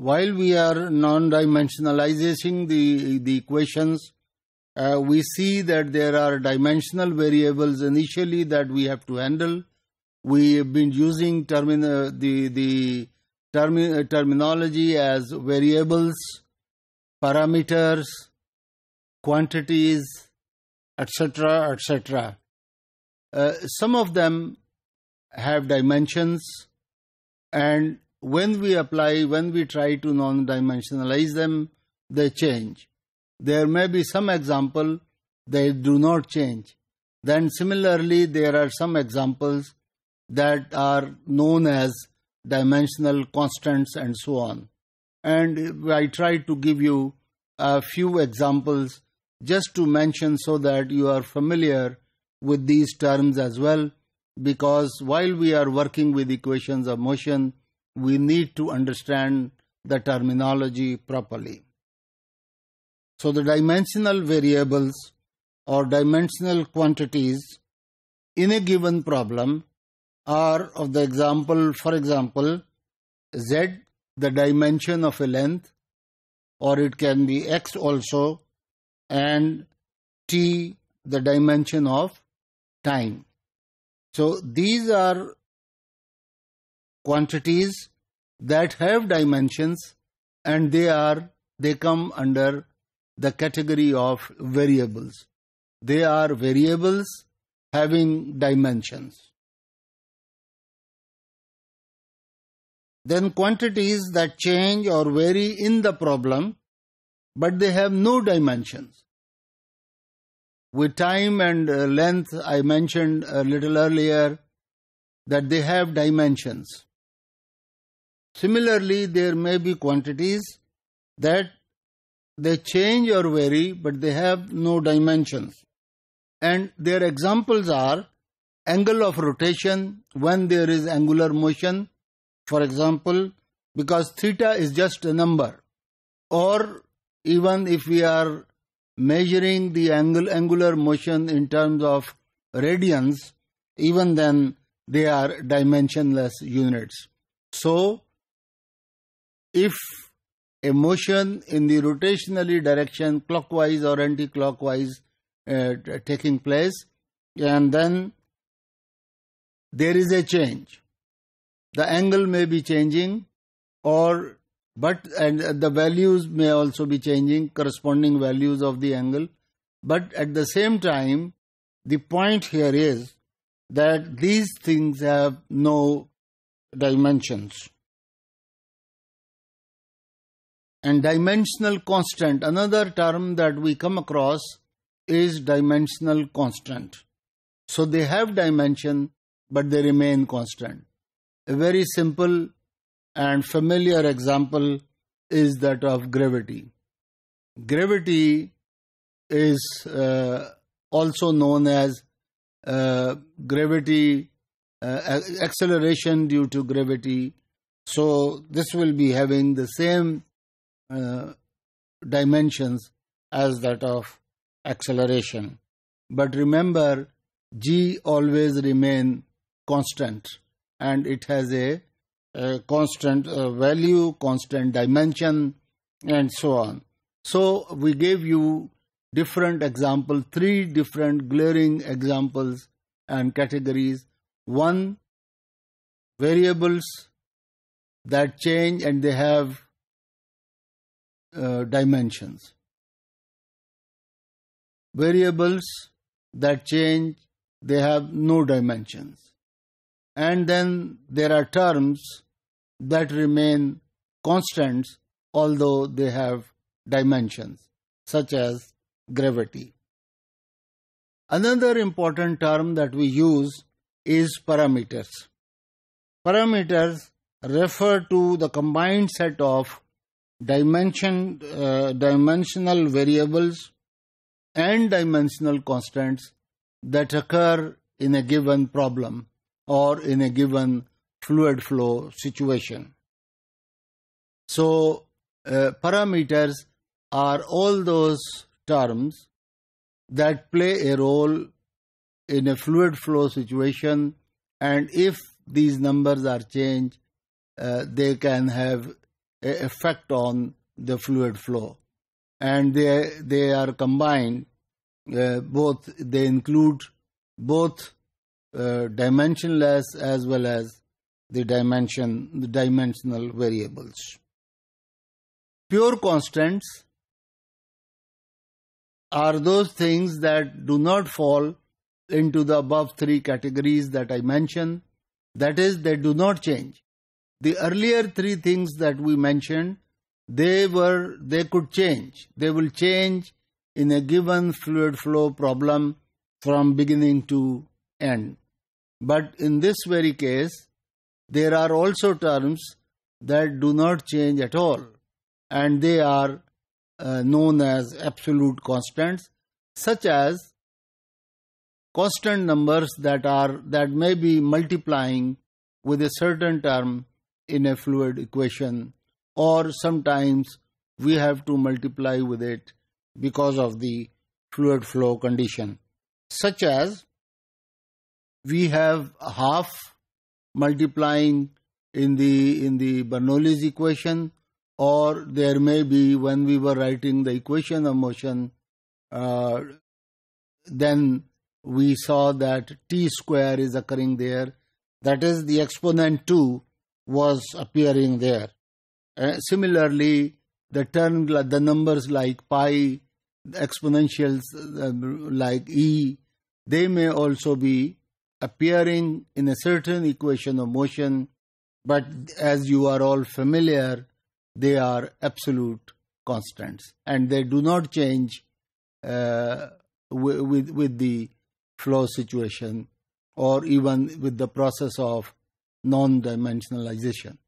while we are non-dimensionalizing the, the equations, uh, we see that there are dimensional variables initially that we have to handle. We have been using the, the terminology as variables, parameters, quantities, etc., etc. Uh, some of them have dimensions and when we apply, when we try to non dimensionalize them, they change. There may be some example they do not change. Then similarly, there are some examples that are known as dimensional constants and so on. And I try to give you a few examples just to mention so that you are familiar with these terms as well because while we are working with equations of motion, we need to understand the terminology properly. So, the dimensional variables or dimensional quantities in a given problem are of the example, for example, z, the dimension of a length, or it can be x also, and t, the dimension of time. So, these are quantities that have dimensions and they are they come under the category of variables they are variables having dimensions then quantities that change or vary in the problem but they have no dimensions with time and uh, length i mentioned a little earlier that they have dimensions Similarly, there may be quantities that they change or vary, but they have no dimensions. And their examples are angle of rotation when there is angular motion, for example, because theta is just a number. Or even if we are measuring the angle, angular motion in terms of radians, even then they are dimensionless units. So, if a motion in the rotationally direction clockwise or anti-clockwise uh, taking place and then there is a change the angle may be changing or but and the values may also be changing corresponding values of the angle but at the same time the point here is that these things have no dimensions and dimensional constant, another term that we come across is dimensional constant. So they have dimension, but they remain constant. A very simple and familiar example is that of gravity. Gravity is uh, also known as uh, gravity uh, acceleration due to gravity. So this will be having the same uh, dimensions as that of acceleration. But remember, g always remain constant and it has a, a constant value, constant dimension, and so on. So we gave you different example, three different glaring examples and categories. One, variables that change and they have uh, dimensions. Variables that change, they have no dimensions. And then there are terms that remain constants although they have dimensions, such as gravity. Another important term that we use is parameters. Parameters refer to the combined set of dimension uh, dimensional variables and dimensional constants that occur in a given problem or in a given fluid flow situation so uh, parameters are all those terms that play a role in a fluid flow situation and if these numbers are changed uh, they can have effect on the fluid flow. And they, they are combined, uh, both, they include both uh, dimensionless as well as the dimension, the dimensional variables. Pure constants are those things that do not fall into the above three categories that I mentioned. That is, they do not change the earlier three things that we mentioned they were they could change they will change in a given fluid flow problem from beginning to end but in this very case there are also terms that do not change at all and they are uh, known as absolute constants such as constant numbers that are that may be multiplying with a certain term in a fluid equation or sometimes we have to multiply with it because of the fluid flow condition such as we have half multiplying in the in the bernoulli's equation or there may be when we were writing the equation of motion uh, then we saw that t square is occurring there that is the exponent 2 was appearing there. Uh, similarly, the term, the numbers like pi, the exponentials uh, like e, they may also be appearing in a certain equation of motion, but as you are all familiar, they are absolute constants and they do not change uh, with, with the flow situation or even with the process of non-dimensionalization